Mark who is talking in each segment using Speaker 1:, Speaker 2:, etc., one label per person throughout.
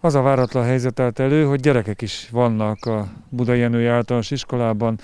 Speaker 1: Az a váratlan helyzet állt elő, hogy gyerekek is vannak a Budai Jenői Általános Iskolában,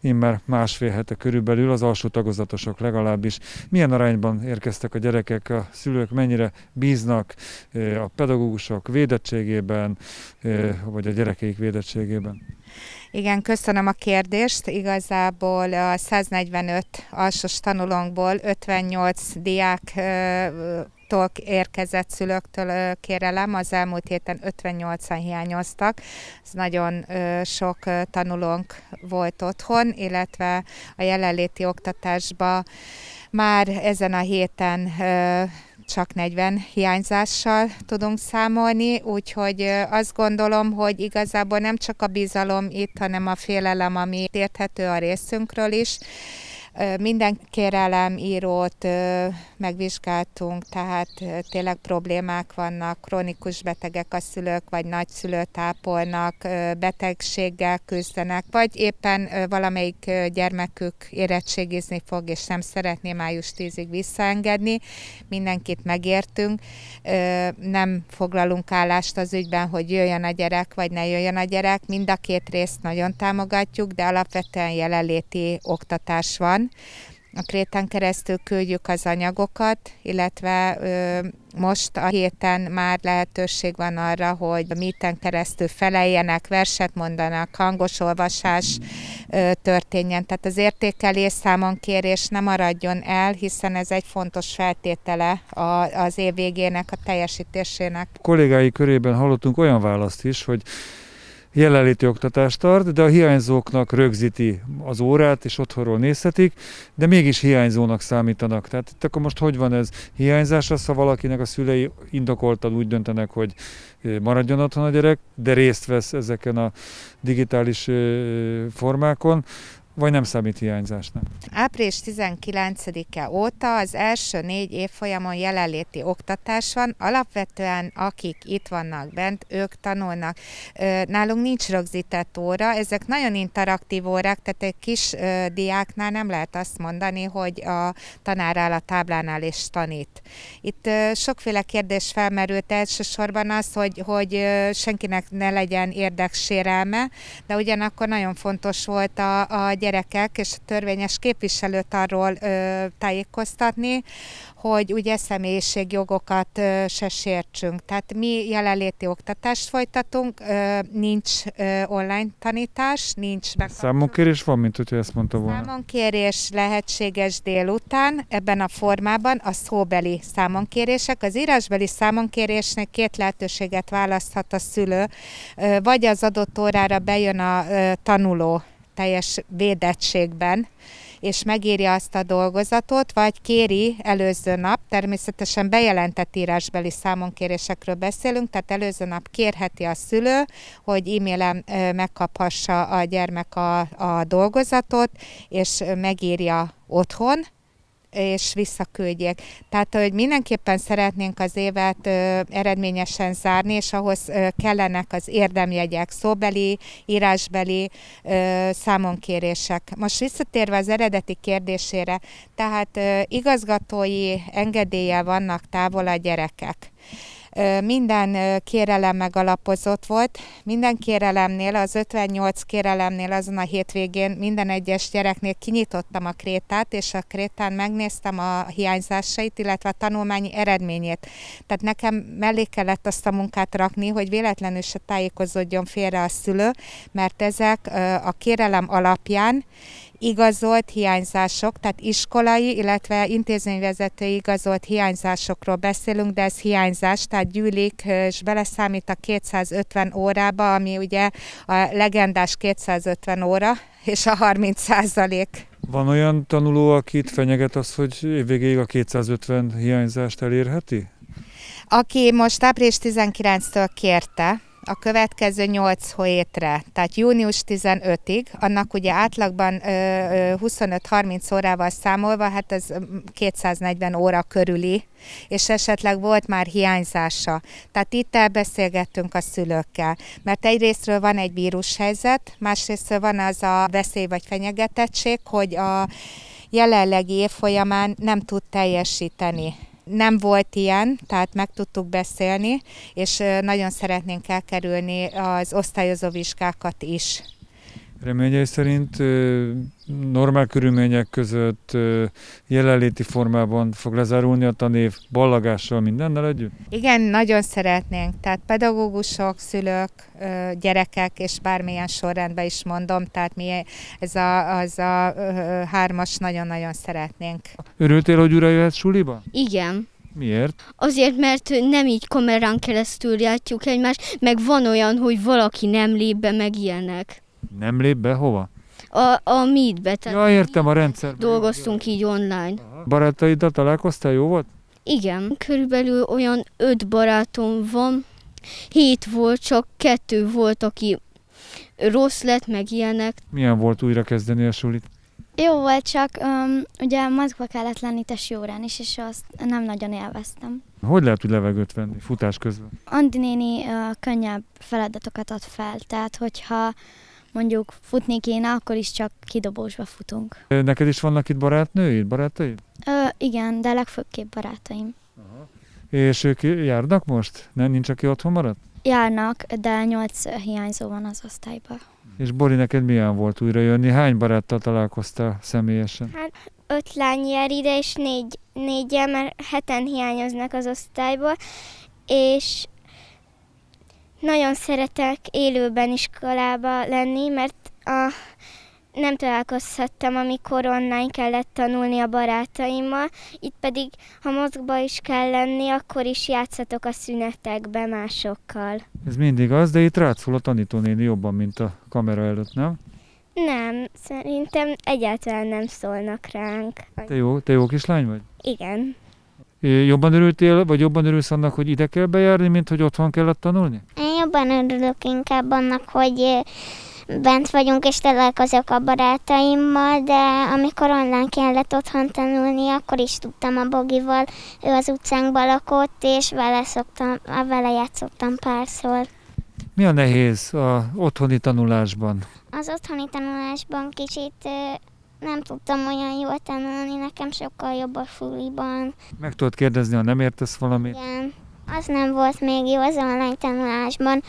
Speaker 1: immár másfél hete körülbelül az alsó tagozatosok legalábbis. Milyen arányban érkeztek a gyerekek, a szülők mennyire bíznak eh, a pedagógusok védettségében, eh, vagy a gyerekeik védettségében?
Speaker 2: Igen, köszönöm a kérdést. Igazából a 145 alsós tanulónkból 58 diák eh, tól érkezett szülőktől kérelem, az elmúlt héten 58-an hiányoztak, ez nagyon sok tanulónk volt otthon, illetve a jelenléti oktatásba már ezen a héten csak 40 hiányzással tudunk számolni, úgyhogy azt gondolom, hogy igazából nem csak a bizalom itt, hanem a félelem, ami érthető a részünkről is, minden kérelem írót megvizsgáltunk, tehát tényleg problémák vannak, kronikus betegek a szülők, vagy nagyszülőt ápolnak, betegséggel küzdenek, vagy éppen valamelyik gyermekük érettségizni fog, és nem szeretné május 10-ig visszaengedni. Mindenkit megértünk, nem foglalunk állást az ügyben, hogy jöjjön a gyerek, vagy ne jöjjön a gyerek. Mind a két részt nagyon támogatjuk, de alapvetően jelenléti oktatás van, a kréten keresztül küldjük az anyagokat, illetve ö, most a héten már lehetőség van arra, hogy miten keresztül feleljenek, verset mondanak, hangos olvasás ö, történjen. Tehát az értékelés számon kérés nem maradjon el, hiszen ez egy fontos feltétele a, az év végének, a teljesítésének. A
Speaker 1: kollégái körében hallottunk olyan választ is, hogy jelenléti oktatást tart, de a hiányzóknak rögzíti az órát, és otthonról nézhetik, de mégis hiányzónak számítanak. Tehát itt akkor most hogy van ez? Hiányzás az, ha szóval valakinek a szülei indokoltan úgy döntenek, hogy maradjon otthon a gyerek, de részt vesz ezeken a digitális formákon, vagy nem számít hiányzásnak?
Speaker 2: Április 19-e óta az első négy évfolyamon jelenléti oktatás van. Alapvetően akik itt vannak bent, ők tanulnak. Nálunk nincs rögzített óra, ezek nagyon interaktív órák, tehát egy kis diáknál nem lehet azt mondani, hogy a tanár áll a táblánál és tanít. Itt sokféle kérdés felmerült, elsősorban az, hogy, hogy senkinek ne legyen érdeksérelme, de ugyanakkor nagyon fontos volt a, a gyerek gyerekek és a törvényes képviselőt arról ö, tájékoztatni, hogy ugye személyiségjogokat ö, se sértsünk. Tehát mi jelenléti oktatást folytatunk, ö, nincs ö, online tanítás, nincs meg.
Speaker 1: Számonkérés van, mint hogyha ezt mondta volna.
Speaker 2: Számonkérés lehetséges délután ebben a formában a szóbeli számonkérések. Az írásbeli számonkérésnek két lehetőséget választhat a szülő, vagy az adott órára bejön a tanuló teljes védettségben, és megírja azt a dolgozatot, vagy kéri előző nap, természetesen bejelentett írásbeli számonkérésekről beszélünk, tehát előző nap kérheti a szülő, hogy e-mailen megkaphassa a gyermek a, a dolgozatot, és megírja otthon, és visszaküldjék. Tehát, hogy mindenképpen szeretnénk az évet ö, eredményesen zárni, és ahhoz ö, kellenek az érdemjegyek, szóbeli, írásbeli ö, számonkérések. Most visszatérve az eredeti kérdésére, tehát ö, igazgatói engedélye vannak távol a gyerekek. Minden kérelem megalapozott volt, minden kérelemnél, az 58 kérelemnél azon a hétvégén minden egyes gyereknél kinyitottam a krétát, és a krétán megnéztem a hiányzásait, illetve a tanulmányi eredményét. Tehát nekem mellé kellett azt a munkát rakni, hogy véletlenül se tájékozódjon félre a szülő, mert ezek a kérelem alapján igazolt hiányzások, tehát iskolai, illetve intézményvezető igazolt hiányzásokról beszélünk, de ez hiányzás, tehát gyűlik és beleszámít a 250 órába, ami ugye a legendás 250 óra, és a 30 százalék.
Speaker 1: Van olyan tanuló, akit fenyeget az, hogy évvégéig a 250 hiányzást elérheti?
Speaker 2: Aki most április 19-től kérte, a következő 8 hétre, tehát június 15-ig, annak ugye átlagban 25-30 órával számolva, hát ez 240 óra körüli, és esetleg volt már hiányzása. Tehát itt elbeszélgettünk a szülőkkel, mert egyrésztről van egy vírushelyzet, másrésztről van az a veszély vagy fenyegetettség, hogy a jelenlegi év folyamán nem tud teljesíteni nem volt ilyen, tehát meg tudtuk beszélni, és nagyon szeretnénk elkerülni az osztályozó vizsgákat is.
Speaker 1: Reményei szerint normál körülmények között jelenléti formában fog lezárulni a tanév ballagással mindennel együtt?
Speaker 2: Igen, nagyon szeretnénk. Tehát pedagógusok, szülők, gyerekek, és bármilyen sorrendben is mondom, tehát mi ez a, az a hármas nagyon-nagyon szeretnénk.
Speaker 1: Örültél, hogy újra jöhet suliba? Igen. Miért?
Speaker 2: Azért, mert nem így kamerán keresztül látjuk egymást,
Speaker 3: meg van olyan, hogy valaki nem lép be, meg ilyenek.
Speaker 1: Nem lép be hova?
Speaker 3: A, a Meetbe. Ja,
Speaker 1: értem, a rendszer.
Speaker 3: Dolgoztunk így online.
Speaker 1: Aha. Barátaiddal találkoztál, jó volt?
Speaker 3: Igen, körülbelül olyan öt barátom van, hét volt, csak kettő volt, aki rossz lett, meg ilyenek.
Speaker 1: Milyen volt újra kezdeni a sulit?
Speaker 3: Jó volt, csak um, ugye maszkba kellett lenni a órán is, és azt nem nagyon élveztem.
Speaker 1: Hogy lehet úgy levegőt venni futás közben?
Speaker 3: Andi néni uh, könnyebb feladatokat ad fel, tehát hogyha mondjuk futni kéne, akkor is csak kidobósba futunk.
Speaker 1: Neked is vannak itt barátnőid, barátaid?
Speaker 3: Ö, igen, de legfőképp barátaim. Aha.
Speaker 1: És ők járnak most? Nem, nincs, aki otthon maradt?
Speaker 3: Járnak, de nyolc hiányzó van az osztályban.
Speaker 1: És Bori, neked milyen volt újra jönni? Hány baráttal találkoztál személyesen?
Speaker 3: Hát öt lány jár ide, és négy, négy mert heten hiányoznak az osztályból, és nagyon szeretek élőben iskolába lenni, mert a, nem találkozhattam, amikor online kellett tanulni a barátaimmal, itt pedig, ha mozgba is kell lenni, akkor is játszatok a szünetekbe másokkal.
Speaker 1: Ez mindig az, de itt rátszól a tanítónéni jobban, mint a kamera előtt, nem?
Speaker 3: Nem, szerintem egyáltalán nem szólnak ránk.
Speaker 1: Te jó, te jó kislány vagy? Igen. Jobban örültél, vagy jobban örülsz annak, hogy ide kell bejárni, mint hogy otthon kellett tanulni?
Speaker 3: jobban örülök inkább annak, hogy bent vagyunk és találkozok a barátaimmal, de amikor online kellett otthon tanulni, akkor is tudtam a Bogival. Ő az utcánkban lakott, és vele, szoktam, vele játszottam párszor.
Speaker 1: Mi a nehéz a otthoni tanulásban?
Speaker 3: Az otthoni tanulásban kicsit nem tudtam olyan jól tanulni, nekem sokkal jobb a suliban.
Speaker 1: Meg tudod kérdezni, ha nem értesz valamit?
Speaker 3: Igen. Az nem volt még jó az online tanulásban,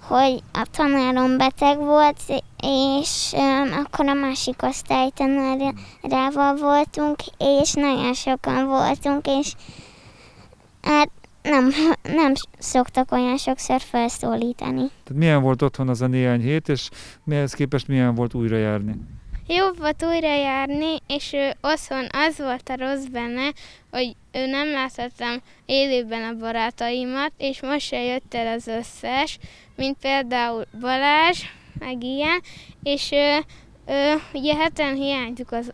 Speaker 3: hogy a tanárom beteg volt, és um, akkor a másik osztály tanárával voltunk, és nagyon sokan voltunk, és hát nem, nem szoktak olyan sokszor felszólítani.
Speaker 1: Tehát milyen volt otthon az a néhány hét, és mihez képest milyen volt újra járni?
Speaker 2: Jobb volt újra járni, és ő otthon az volt a rossz benne, hogy ő nem láthattam élőben a barátaimat, és most se jött el az összes, mint például Balázs, meg ilyen, és ő, ő, ugye heten hiányzik az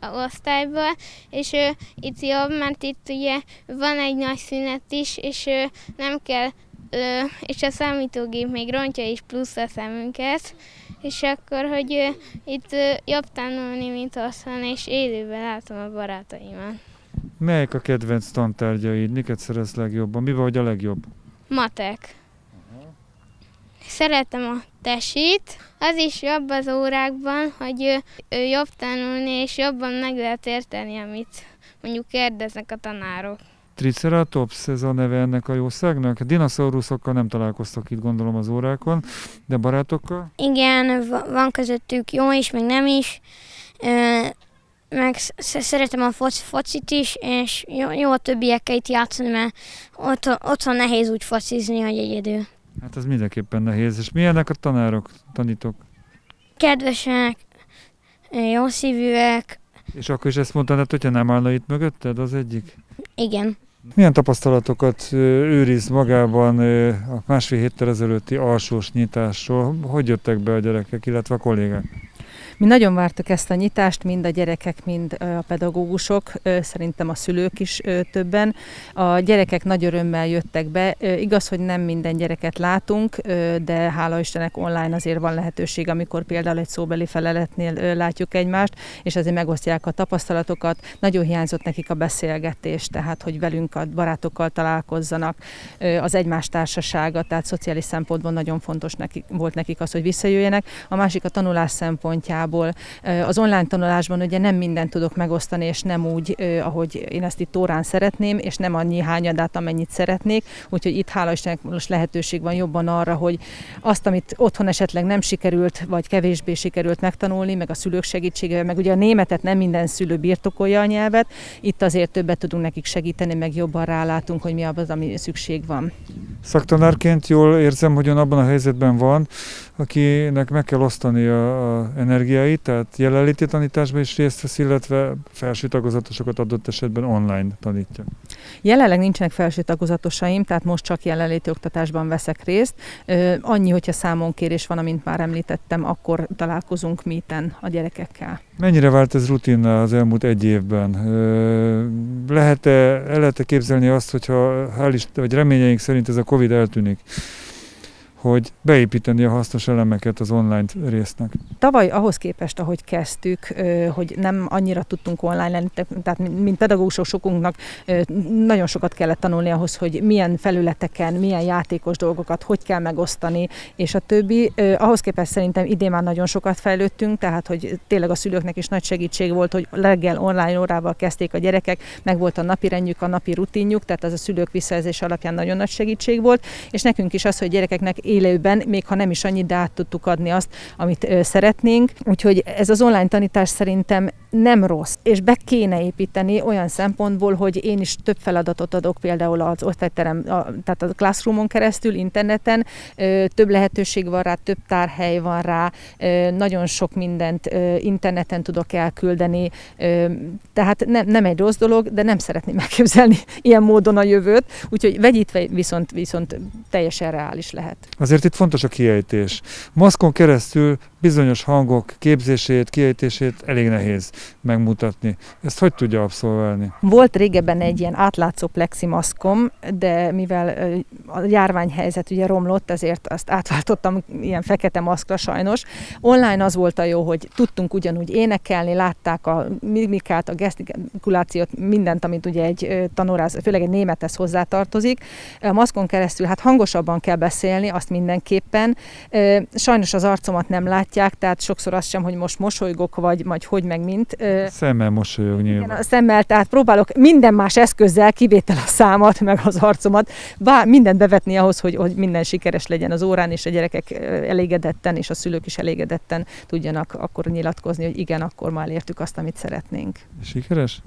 Speaker 2: a osztályból, és ő itt jobb, mert itt ugye van egy nagy szünet is, és ő, nem kell, ő, és a számítógép még rontja is plusz a szemünket, és akkor, hogy itt jobb tanulni, mint otthon, és élőben látom a barátaimat.
Speaker 1: Melyik a kedvenc tantárgyaid? Miket szeretsz legjobban? Mi vagy a legjobb?
Speaker 2: Matek. Szeretem a tesit. Az is jobb az órákban, hogy ő, ő jobb tanulni, és jobban meg lehet érteni, amit mondjuk kérdeznek a tanárok.
Speaker 1: Triceratops ez a neve ennek a jószágnak? Dinoszauruszokkal nem találkoztak itt gondolom az órákon, de barátokkal?
Speaker 2: Igen, van közöttük jó is, meg nem is. Meg szeretem a foci, focit is, és jó,
Speaker 3: jó a többiekkel itt játszani, mert ott van nehéz úgy focizni, hogy egyedül.
Speaker 1: Hát ez mindenképpen nehéz. És milyenek a tanárok, tanítok?
Speaker 2: Kedvesek, jó szívűek.
Speaker 1: És akkor is ezt mondtad, hát, hogyha nem állna itt mögötted az egyik? Igen. Milyen tapasztalatokat őriz magában a másfél héttel ezelőtti alsós nyitásról? Hogy jöttek be a gyerekek, illetve a kollégák?
Speaker 3: Mi nagyon vártuk ezt a nyitást, mind a gyerekek, mind a pedagógusok, szerintem a szülők is többen. A gyerekek nagy örömmel jöttek be. Igaz, hogy nem minden gyereket látunk, de hála Istennek online azért van lehetőség, amikor például egy szóbeli feleletnél látjuk egymást, és azért megosztják a tapasztalatokat. Nagyon hiányzott nekik a beszélgetés, tehát hogy velünk a barátokkal találkozzanak, az egymás társasága, tehát szociális szempontból nagyon fontos nekik, volt nekik az, hogy visszajöjjenek. A másik a tanulás szempontjából igazából az online tanulásban ugye nem mindent tudok megosztani, és nem úgy, ahogy én ezt itt órán szeretném, és nem annyi hányadát, amennyit szeretnék, úgyhogy itt hála Istennek most lehetőség van jobban arra, hogy azt, amit otthon esetleg nem sikerült, vagy kevésbé sikerült megtanulni, meg a szülők segítségével, meg ugye a németet nem minden szülő birtokolja a nyelvet, itt azért többet tudunk nekik segíteni, meg jobban rálátunk, hogy mi az, ami szükség van.
Speaker 1: Szaktanárként jól érzem, hogy ön abban a helyzetben van, akinek meg kell osztani a, a energiáit, tehát jelenléti tanításban is részt vesz, illetve felső tagozatosokat adott esetben online tanítja.
Speaker 3: Jelenleg nincsenek felső tagozatosaim, tehát most csak jelenléti oktatásban veszek részt. annyi, hogyha kérés van, amint már említettem, akkor találkozunk mi itten a gyerekekkel.
Speaker 1: Mennyire vált ez rutin az elmúlt egy évben? Lehet-e, el lehet -e képzelni azt, hogyha hál' Isten, vagy reményeink szerint ez a Covid eltűnik? hogy beépíteni a hasznos elemeket az online résznek.
Speaker 3: Tavaly ahhoz képest, ahogy kezdtük, hogy nem annyira tudtunk online lenni, tehát mint pedagógusok sokunknak nagyon sokat kellett tanulni ahhoz, hogy milyen felületeken, milyen játékos dolgokat, hogy kell megosztani, és a többi. Ahhoz képest szerintem idén már nagyon sokat fejlődtünk, tehát hogy tényleg a szülőknek is nagy segítség volt, hogy reggel online órával kezdték a gyerekek, meg volt a napi rendjük, a napi rutinjuk, tehát az a szülők visszajelzés alapján nagyon nagy segítség volt, és nekünk is az, hogy gyerekeknek élőben, még ha nem is annyit, de át tudtuk adni azt, amit szeretnénk. Úgyhogy ez az online tanítás szerintem nem rossz, és be kéne építeni olyan szempontból, hogy én is több feladatot adok például az osztályterem, a, tehát a classroomon keresztül, interneten, ö, több lehetőség van rá, több tárhely van rá, ö, nagyon sok mindent ö, interneten tudok elküldeni, ö, tehát ne, nem egy rossz dolog, de nem szeretném megképzelni ilyen módon a jövőt, úgyhogy vegyítve viszont, viszont teljesen reális lehet.
Speaker 1: Azért itt fontos a kiejtés. Maszkon keresztül bizonyos hangok képzését, kiejtését elég nehéz megmutatni. Ezt hogy tudja abszolválni?
Speaker 3: Volt régebben egy ilyen átlátszó pleximaszkom, de mivel a járványhelyzet ugye romlott, ezért azt átváltottam ilyen fekete maszkra sajnos. Online az volt a jó, hogy tudtunk ugyanúgy énekelni, látták a mimikát, a gesztikulációt, mindent, amit ugye egy tanoráz, főleg egy némethez hozzátartozik. A maszkon keresztül hát hangosabban kell beszélni, azt mindenképpen. Sajnos az arcomat nem látják, látják, tehát sokszor azt sem, hogy most mosolygok, vagy, majd hogy meg mint.
Speaker 1: Szemmel mosolyog nyilván. Igen, a
Speaker 3: szemmel, tehát próbálok minden más eszközzel, kivétel a számat, meg az arcomat, bár mindent bevetni ahhoz, hogy, hogy minden sikeres legyen az órán, és a gyerekek elégedetten, és a szülők is elégedetten tudjanak akkor nyilatkozni, hogy igen, akkor már értük azt, amit szeretnénk. Sikeres?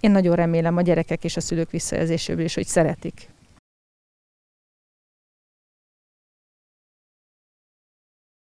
Speaker 3: Én nagyon remélem a gyerekek és
Speaker 1: a szülők visszajelzéséből is, hogy szeretik.